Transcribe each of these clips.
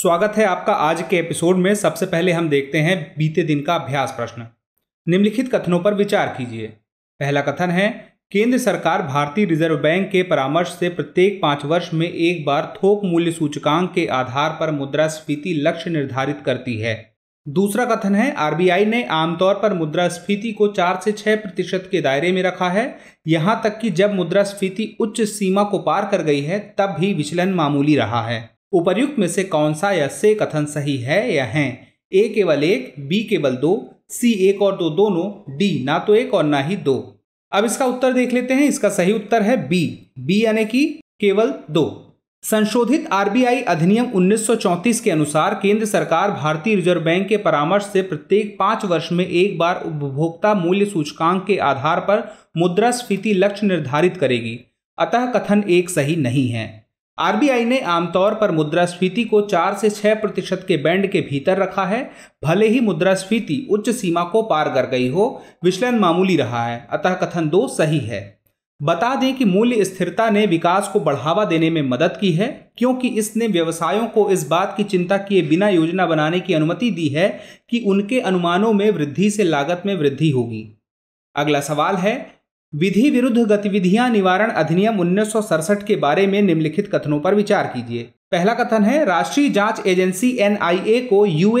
स्वागत है आपका आज के एपिसोड में सबसे पहले हम देखते हैं बीते दिन का अभ्यास प्रश्न निम्नलिखित कथनों पर विचार कीजिए पहला कथन है केंद्र सरकार भारतीय रिजर्व बैंक के परामर्श से प्रत्येक पाँच वर्ष में एक बार थोक मूल्य सूचकांक के आधार पर मुद्रास्फीति लक्ष्य निर्धारित करती है दूसरा कथन है आरबीआई ने आमतौर पर मुद्रास्फीति को चार से छः प्रतिशत के दायरे में रखा है यहाँ तक कि जब मुद्रास्फीति उच्च सीमा को पार कर गई है तब भी विचलन मामूली रहा है उपर्युक्त में से कौन सा या से कथन सही है या है ए केवल एक बी केवल दो सी एक और दो दोनों डी ना तो एक और ना ही दो अब इसका उत्तर देख लेते हैं इसका सही उत्तर है बी बी यानी कि केवल दो संशोधित आरबीआई अधिनियम 1934 के अनुसार केंद्र सरकार भारतीय रिजर्व बैंक के परामर्श से प्रत्येक पाँच वर्ष में एक बार उपभोक्ता मूल्य सूचकांक के आधार पर मुद्रास्फीति लक्ष्य निर्धारित करेगी अतः कथन एक सही नहीं है आरबीआई ने आमतौर पर मुद्रास्फीति को चार से छह प्रतिशत के बैंड के भीतर रखा है भले ही मुद्रास्फीति उच्च सीमा को पार कर गई हो विचलन मामूली रहा है अतः कथन दो सही है बता दें कि मूल्य स्थिरता ने विकास को बढ़ावा देने में मदद की है क्योंकि इसने व्यवसायों को इस बात की चिंता किए बिना योजना बनाने की अनुमति दी है कि उनके अनुमानों में वृद्धि से लागत में वृद्धि होगी अगला सवाल है विधि विरुद्ध गतिविधियां निवारण अधिनियम उन्नीस के बारे में निम्नलिखित कथनों पर विचार कीजिए पहला कथन है राष्ट्रीय जांच एजेंसी एन को यू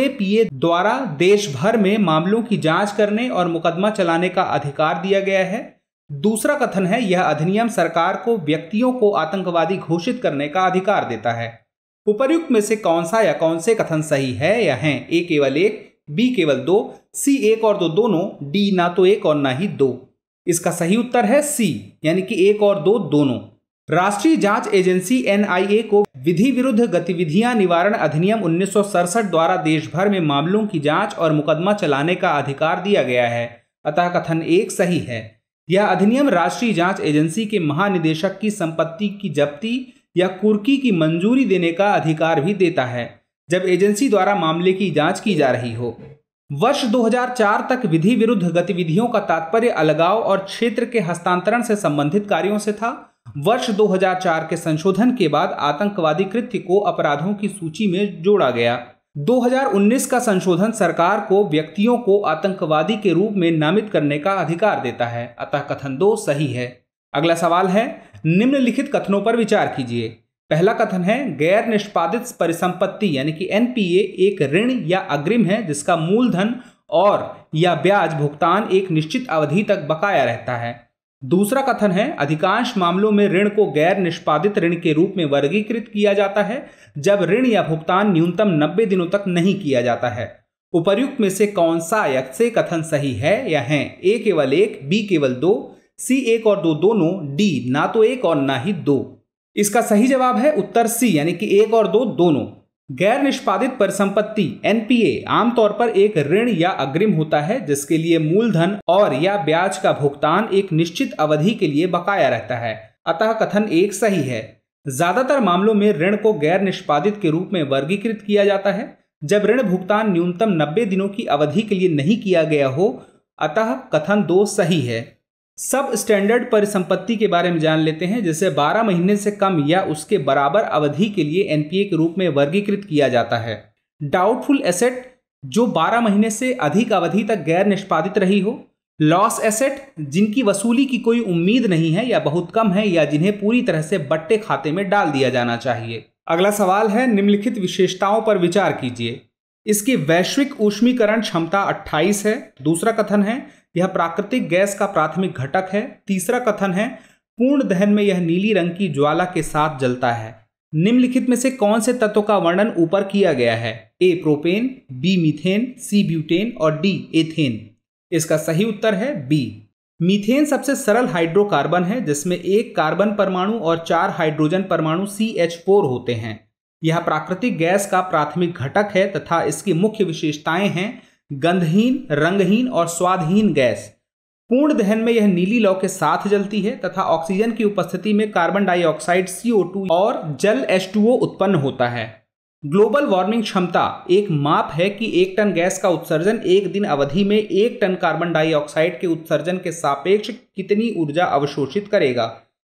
द्वारा देश भर में मामलों की जांच करने और मुकदमा चलाने का अधिकार दिया गया है दूसरा कथन है यह अधिनियम सरकार को व्यक्तियों को आतंकवादी घोषित करने का अधिकार देता है उपर्युक्त में से कौन सा या कौन से कथन सही है या है ए केवल एक बी केवल दो सी एक और दो दोनों डी ना तो एक और ना ही दो इसका सही उत्तर है सी यानी कि एक और दो दोनों राष्ट्रीय जांच एजेंसी एनआईए को विधि विरुद्ध गतिविधियां निवारण अधिनियम उन्नीस द्वारा देश भर में मामलों की जांच और मुकदमा चलाने का अधिकार दिया गया है अतः कथन एक सही है यह अधिनियम राष्ट्रीय जांच एजेंसी के महानिदेशक की संपत्ति की जब्ती या कुर्की की मंजूरी देने का अधिकार भी देता है जब एजेंसी द्वारा मामले की जांच की जा रही हो वर्ष 2004 तक विधि विरुद्ध गतिविधियों का तात्पर्य अलगाव और क्षेत्र के हस्तांतरण से संबंधित कार्यों से था वर्ष 2004 के संशोधन के बाद आतंकवादी कृत्य को अपराधों की सूची में जोड़ा गया 2019 का संशोधन सरकार को व्यक्तियों को आतंकवादी के रूप में नामित करने का अधिकार देता है अतः कथन दो सही है अगला सवाल है निम्नलिखित कथनों पर विचार कीजिए पहला कथन है गैर निष्पादित परिसंपत्ति यानी कि एनपीए एक ऋण या अग्रिम है जिसका मूलधन और या ब्याज भुगतान एक निश्चित अवधि तक बकाया रहता है दूसरा कथन है अधिकांश मामलों में ऋण को गैर निष्पादित ऋण के रूप में वर्गीकृत किया जाता है जब ऋण या भुगतान न्यूनतम 90 दिनों तक नहीं किया जाता है उपर्युक्त में से कौन सा से कथन सही है या है ए केवल एक बी केवल दो सी एक और दो दोनों डी ना तो एक और ना ही दो इसका सही जवाब है उत्तर सी यानी कि एक और दो दोनों गैर निष्पादित परिसंपत्ति एनपीए आमतौर पर एक ऋण या अग्रिम होता है जिसके लिए मूलधन और या ब्याज का भुगतान एक निश्चित अवधि के लिए बकाया रहता है अतः कथन एक सही है ज्यादातर मामलों में ऋण को गैर निष्पादित के रूप में वर्गीकृत किया जाता है जब ऋण भुगतान न्यूनतम 90 दिनों की अवधि के लिए नहीं किया गया हो अतः कथन दो सही है सब स्टैंडर्ड परिसंपत्ति के बारे में जान लेते हैं जिसे 12 महीने से कम या उसके बराबर अवधि के लिए एनपीए के रूप में वर्गीकृत किया जाता है डाउटफुल एसेट जो 12 महीने से अधिक अवधि तक गैर निष्पादित रही हो लॉस एसेट जिनकी वसूली की कोई उम्मीद नहीं है या बहुत कम है या जिन्हें पूरी तरह से बट्टे खाते में डाल दिया जाना चाहिए अगला सवाल है निम्नलिखित विशेषताओं पर विचार कीजिए इसकी वैश्विक ऊष्मीकरण क्षमता 28 है दूसरा कथन है यह प्राकृतिक गैस का प्राथमिक घटक है तीसरा कथन है पूर्ण दहन में यह नीली रंग की ज्वाला के साथ जलता है निम्नलिखित में से कौन से तत्व का वर्णन ऊपर किया गया है A propane B methane C butane और डी एथेन इसका सही उत्तर है बी मीथेन सबसे सरल हाइड्रोकार्बन है जिसमें एक कार्बन परमाणु और चार हाइड्रोजन परमाणु सी एच फोर होते हैं यह प्राकृतिक गैस का प्राथमिक घटक है तथा इसकी मुख्य विशेषताएं हैं गंधहीन रंगहीन और स्वादहीन गैस पूर्ण दहन में यह नीली लौ के साथ जलती है तथा ऑक्सीजन की उपस्थिति में कार्बन डाइऑक्साइड सी और जल एस उत्पन्न होता है ग्लोबल वार्मिंग क्षमता एक माप है कि एक टन गैस का उत्सर्जन एक दिन अवधि में एक टन कार्बन डाइऑक्साइड के उत्सर्जन के सापेक्ष कितनी ऊर्जा अवशोषित करेगा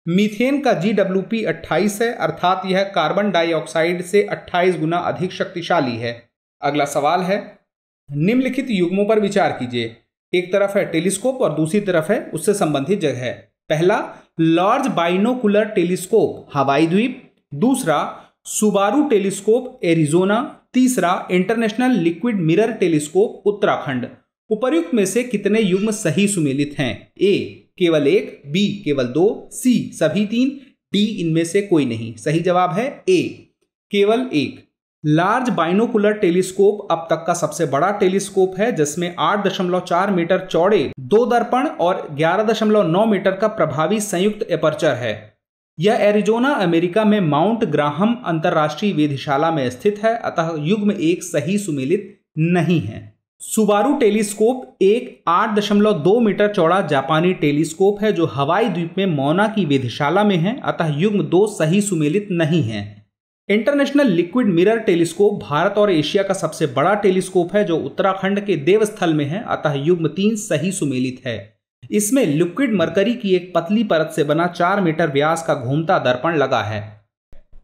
मीथेन का जी डब्ल्यू पी अट्ठाईस है अर्थात यह कार्बन डाइऑक्साइड से 28 गुना अधिक शक्तिशाली है अगला सवाल है निम्नलिखित युग्मों पर विचार कीजिए एक तरफ है टेलीस्कोप और दूसरी तरफ है उससे संबंधित जगह पहला लार्ज बाइनोकुलर टेलीस्कोप हवाई द्वीप दूसरा सुबारू टेलीस्कोप एरिजोना तीसरा international liquid mirror telescope Uttarakhand उपर्युक्त में से कितने युग्म सही सुमेलित हैं ए केवल एक बी केवल दो सी सभी तीन डी इनमें से कोई नहीं सही जवाब है ए केवल एक लार्ज बाइनोकुलर टेलीस्कोप अब तक का सबसे बड़ा टेलीस्कोप है जिसमें 8.4 मीटर चौड़े दो दर्पण और 11.9 मीटर का प्रभावी संयुक्त एपर्चर है यह एरिजोना अमेरिका में माउंट ग्राहम अंतर्राष्ट्रीय वेधशाला में स्थित है अतः युग्म एक सही सुमेलित नहीं है सुबारू टेलीस्कोप एक 8.2 मीटर चौड़ा जापानी टेलीस्कोप है जो हवाई द्वीप में मौना की वेधशाला में है अतः युग्म दो सही सुमेलित नहीं है international liquid mirror telescope Bharat और एशिया का सबसे बड़ा टेलीस्कोप है जो उत्तराखंड के देवस्थल में है अतः युग्म तीन सही सुमेलित है इसमें लिक्विड मरकरी की एक पतली परत से बना चार मीटर व्यास का घूमता दर्पण लगा है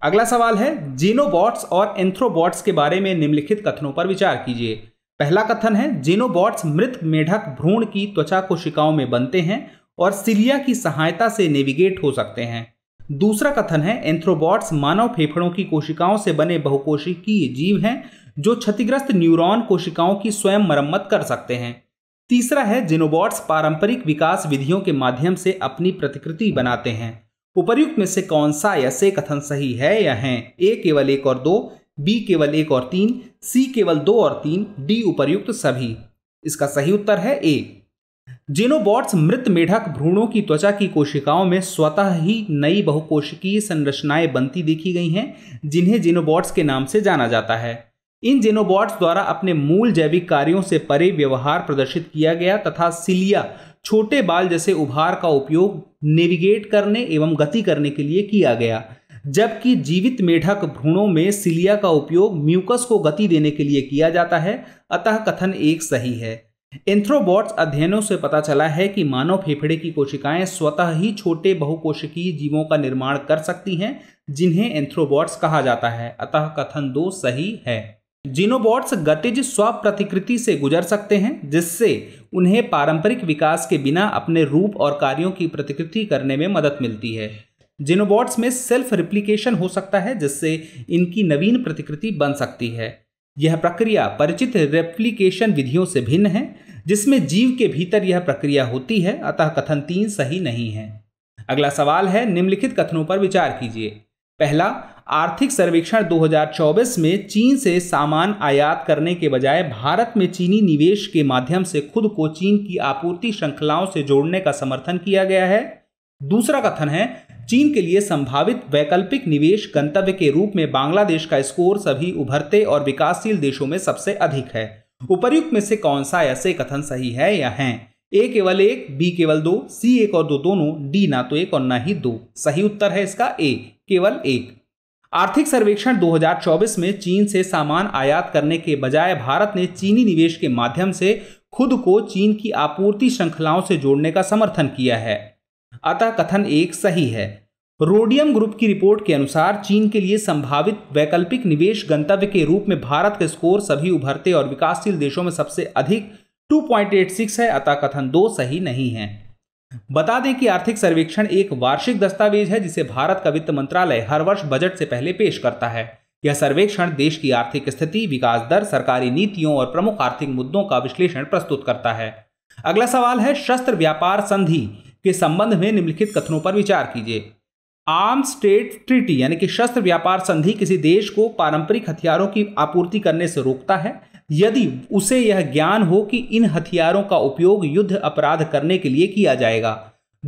अगला सवाल है जीनोबॉट्स और एंथ्रोबॉट्स के बारे में निम्नलिखित कथनों पर विचार कीजिए पहला कथन है जीनोबॉट्स मृत मेढक भ्रूण की त्वचा कोशिकाओं में बनते हैं और सिलिया की सहायता से नेविगेट हो सकते हैं दूसरा कथन है एंथ्रोबॉट्स मानव फेफड़ों की कोशिकाओं से बने बहुकोशिकीय जीव हैं जो क्षतिग्रस्त न्यूरॉन कोशिकाओं की स्वयं मरम्मत कर सकते हैं तीसरा है जिनोबॉट्स पारंपरिक विकास विधियों के माध्यम से अपनी प्रतिकृति बनाते हैं उपर्युक्त में से कौन सा या से कथन सही है या है ए केवल एक और दो बी केवल एक और तीन सी केवल दो और तीन डी उपर्युक्त सभी इसका सही उत्तर है ए जीनोबॉट्स मृत मेढक भ्रूणों की त्वचा की कोशिकाओं में स्वतः ही नई बहुकोशिकीय संरचनाएं बनती देखी गई हैं जिन्हें जीनोबॉट्स के नाम से जाना जाता है इन जीनोबॉट्स द्वारा अपने मूल जैविक कार्यों से परे व्यवहार प्रदर्शित किया गया तथा सिलिया छोटे बाल जैसे उभार का उपयोग नेविगेट करने एवं गति करने के लिए किया गया जबकि जीवित मेढक भ्रूणों में सिलिया का उपयोग म्यूकस को गति देने के लिए किया जाता है अतः कथन एक सही है इंथ्रोबॉट्स अध्ययनों से पता चला है कि मानव फेफड़े की कोशिकाएं स्वतः ही छोटे बहुकोशिकीय जीवों का निर्माण कर सकती हैं जिन्हें एंथ्रोबॉट्स कहा जाता है अतः कथन दो सही है जीनोबॉट्स गतिज स्व प्रतिकृति से गुजर सकते हैं जिससे उन्हें पारंपरिक विकास के बिना अपने रूप और कार्यों की प्रतिकृति करने में मदद मिलती है जिनोबॉट्स में सेल्फ रिप्लीकेशन हो सकता है जिससे इनकी नवीन प्रतिकृति बन सकती है यह प्रक्रिया परिचित रेप्लिकेशन विधियों से भिन्न है जिसमें जीव के भीतर यह प्रक्रिया होती है अतः कथन तीन सही नहीं है अगला सवाल है निम्नलिखित कथनों पर विचार कीजिए पहला आर्थिक सर्वेक्षण 2024 में चीन से सामान आयात करने के बजाय भारत में चीनी निवेश के माध्यम से खुद को चीन की आपूर्ति श्रृंखलाओं से जोड़ने का समर्थन किया गया है दूसरा कथन है चीन के लिए संभावित वैकल्पिक निवेश गंतव्य के रूप में बांग्लादेश का स्कोर सभी उभरते और विकासशील देशों में सबसे अधिक है उपर्युक्त में से कौन सा ऐसे कथन सही है या है ए केवल एक बी केवल दो सी एक और दो दोनों डी ना तो एक और ना ही दो सही उत्तर है इसका ए केवल एक आर्थिक सर्वेक्षण 2024 में चीन से सामान आयात करने के बजाय भारत ने चीनी निवेश के माध्यम से खुद को चीन की आपूर्ति श्रृंखलाओं से जोड़ने का समर्थन किया है अतः कथन एक सही है रोडियम ग्रुप की रिपोर्ट के अनुसार चीन के लिए संभावित वैकल्पिक निवेश गंतव्य के रूप में भारत के स्कोर सभी उभरते और विकासशील देशों में सबसे अधिक 2.86 है अतः कथन दो सही नहीं है बता दें कि आर्थिक सर्वेक्षण एक वार्षिक दस्तावेज है जिसे भारत का वित्त मंत्रालय हर वर्ष बजट से पहले पेश करता है यह सर्वेक्षण देश की आर्थिक स्थिति विकास दर सरकारी नीतियों और प्रमुख आर्थिक मुद्दों का विश्लेषण प्रस्तुत करता है अगला सवाल है शस्त्र व्यापार संधि के संबंध में निम्नलिखित कथनों पर विचार कीजिए आर्म स्टेट ट्रीटी यानी कि शस्त्र व्यापार संधि किसी देश को पारंपरिक हथियारों की आपूर्ति करने से रोकता है यदि उसे यह ज्ञान हो कि इन हथियारों का उपयोग युद्ध अपराध करने के लिए किया जाएगा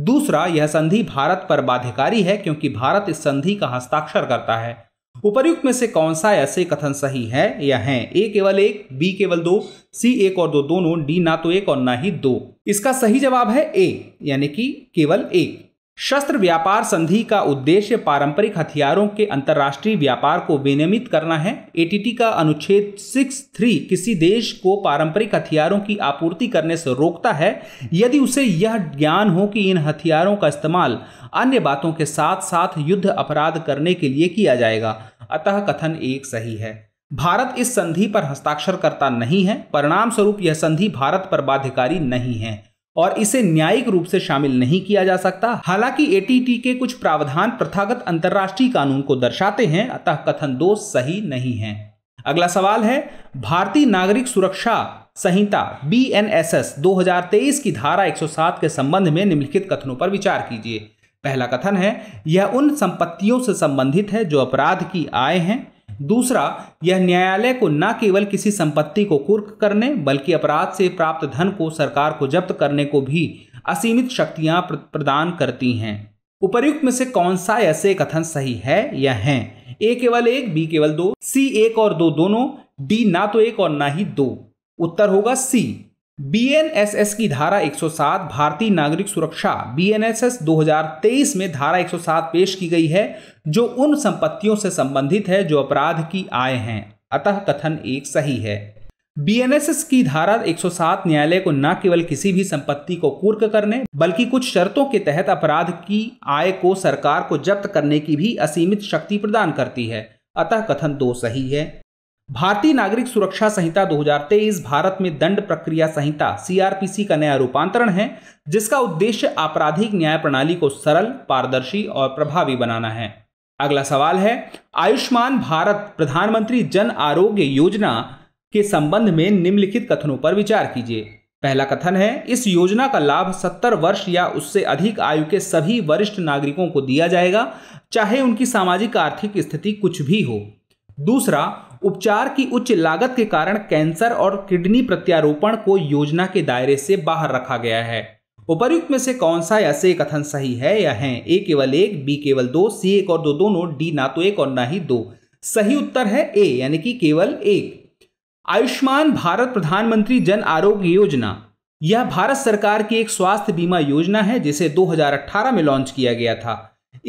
दूसरा यह संधि भारत पर बाध्यकारी है क्योंकि भारत इस संधि का हस्ताक्षर करता है उपर्युक्त में से कौन सा ऐसे कथन सही है या है ए केवल एक बी केवल दो सी एक और दो दोनों डी ना तो एक और ना ही दो इसका सही जवाब है ए यानी कि केवल एक शस्त्र व्यापार संधि का उद्देश्य पारंपरिक हथियारों के अंतर्राष्ट्रीय व्यापार को विनियमित करना है एटीटी का अनुच्छेद 6.3 किसी देश को पारंपरिक हथियारों की आपूर्ति करने से रोकता है यदि उसे यह ज्ञान हो कि इन हथियारों का इस्तेमाल अन्य बातों के साथ साथ युद्ध अपराध करने के लिए किया जाएगा अतः कथन एक सही है भारत इस संधि पर हस्ताक्षर करता नहीं है परिणाम स्वरूप यह संधि भारत पर बाध्यकारी नहीं है और इसे न्यायिक रूप से शामिल नहीं किया जा सकता हालांकि एटीटी के कुछ प्रावधान प्रथागत अंतर्राष्ट्रीय कानून को दर्शाते हैं अतः कथन दो सही नहीं है अगला सवाल है भारतीय नागरिक सुरक्षा संहिता बी एन एस एस दो की धारा 107 के संबंध में निम्नलिखित कथनों पर विचार कीजिए पहला कथन है यह उन संपत्तियों से संबंधित है जो अपराध की आय हैं दूसरा यह न्यायालय को न केवल किसी संपत्ति को कुर्क करने बल्कि अपराध से प्राप्त धन को सरकार को जब्त करने को भी असीमित शक्तियां प्रदान करती हैं उपर्युक्त में से कौन सा ऐसे कथन सही है या है ए केवल एक बी केवल दो सी एक और दो दोनों डी ना तो एक और ना ही दो उत्तर होगा सी बीएनएसएस की धारा 107 भारतीय नागरिक सुरक्षा बीएनएसएस 2023 में धारा 107 पेश की गई है जो उन संपत्तियों से संबंधित है जो अपराध की आय हैं अतः कथन एक सही है बीएनएसएस की धारा 107 न्यायालय को न केवल किसी भी संपत्ति को कुर्क करने बल्कि कुछ शर्तों के तहत अपराध की आय को सरकार को जब्त करने की भी असीमित शक्ति प्रदान करती है अतः कथन दो सही है भारतीय नागरिक सुरक्षा संहिता 2023 भारत में दंड प्रक्रिया संहिता सीआरपीसी का नया रूपांतरण है जिसका उद्देश्य आपराधिक न्याय प्रणाली को सरल पारदर्शी और प्रभावी बनाना है अगला सवाल है आयुष्मान भारत प्रधानमंत्री जन आरोग्य योजना के संबंध में निम्नलिखित कथनों पर विचार कीजिए पहला कथन है इस योजना का लाभ 70 वर्ष या उससे अधिक आयु के सभी वरिष्ठ नागरिकों को दिया जाएगा चाहे उनकी सामाजिक आर्थिक स्थिति कुछ भी हो दूसरा उपचार की उच्च लागत के कारण कैंसर और किडनी प्रत्यारोपण को योजना के दायरे से बाहर रखा गया है उपर्युक्त में से कौन सा या से कथन सही है या है ए केवल एक बी केवल दो सी एक और दो दोनों डी ना तो एक और ना ही दो सही उत्तर है ए यानी कि केवल एक आयुष्मान भारत प्रधानमंत्री जन आरोग्य योजना यह भारत सरकार की एक स्वास्थ्य बीमा योजना है जिसे 2018 में लॉन्च किया गया था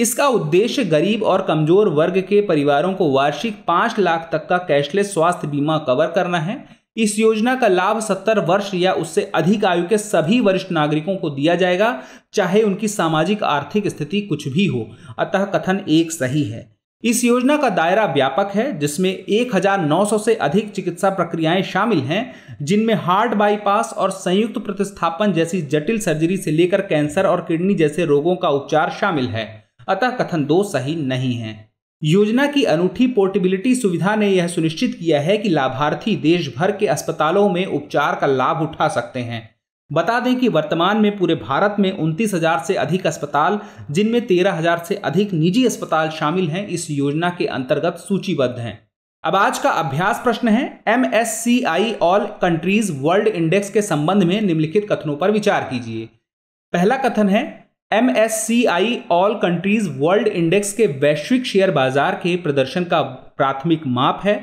इसका उद्देश्य गरीब और कमजोर वर्ग के परिवारों को वार्षिक पांच लाख तक का कैशलेस स्वास्थ्य बीमा कवर करना है इस योजना का लाभ सत्तर वर्ष या उससे अधिक आयु के सभी वरिष्ठ नागरिकों को दिया जाएगा चाहे उनकी सामाजिक आर्थिक स्थिति कुछ भी हो अतः कथन एक सही है इस योजना का दायरा व्यापक है जिसमें 1900 से अधिक चिकित्सा प्रक्रियाएं शामिल हैं जिनमें हार्ट बाईपास और संयुक्त प्रतिस्थापन जैसी जटिल सर्जरी से लेकर कैंसर और किडनी जैसे रोगों का उपचार शामिल है अतः कथन दो सही नहीं है योजना की अनूठी पोर्टेबिलिटी सुविधा ने यह सुनिश्चित किया है कि लाभार्थी देश भर के अस्पतालों में उपचार का लाभ उठा सकते हैं बता दें कि वर्तमान में पूरे भारत में उनतीस हजार से अधिक अस्पताल जिनमें तेरह हजार से अधिक निजी अस्पताल शामिल हैं इस योजना के अंतर्गत सूचीबद्ध हैं अब आज का अभ्यास प्रश्न है M S C I all countries world index के संबंध में निम्नलिखित कथनों पर विचार कीजिए पहला कथन है M S C I all countries world index के वैश्विक शेयर बाजार के प्रदर्शन का प्राथमिक माप है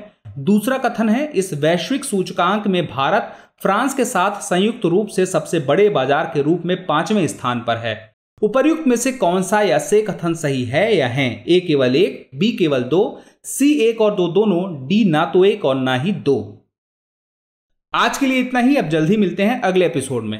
दूसरा कथन है इस वैश्विक सूचकांक में भारत फ्रांस के साथ संयुक्त रूप से सबसे बड़े बाजार के रूप में पांचवें स्थान पर है उपर्युक्त में से कौन सा या से कथन सही है या है ए केवल एक बी केवल दो सी एक और दो दोनों डी ना तो एक और ना ही दो आज के लिए इतना ही अब जल्द ही मिलते हैं अगले एपिसोड में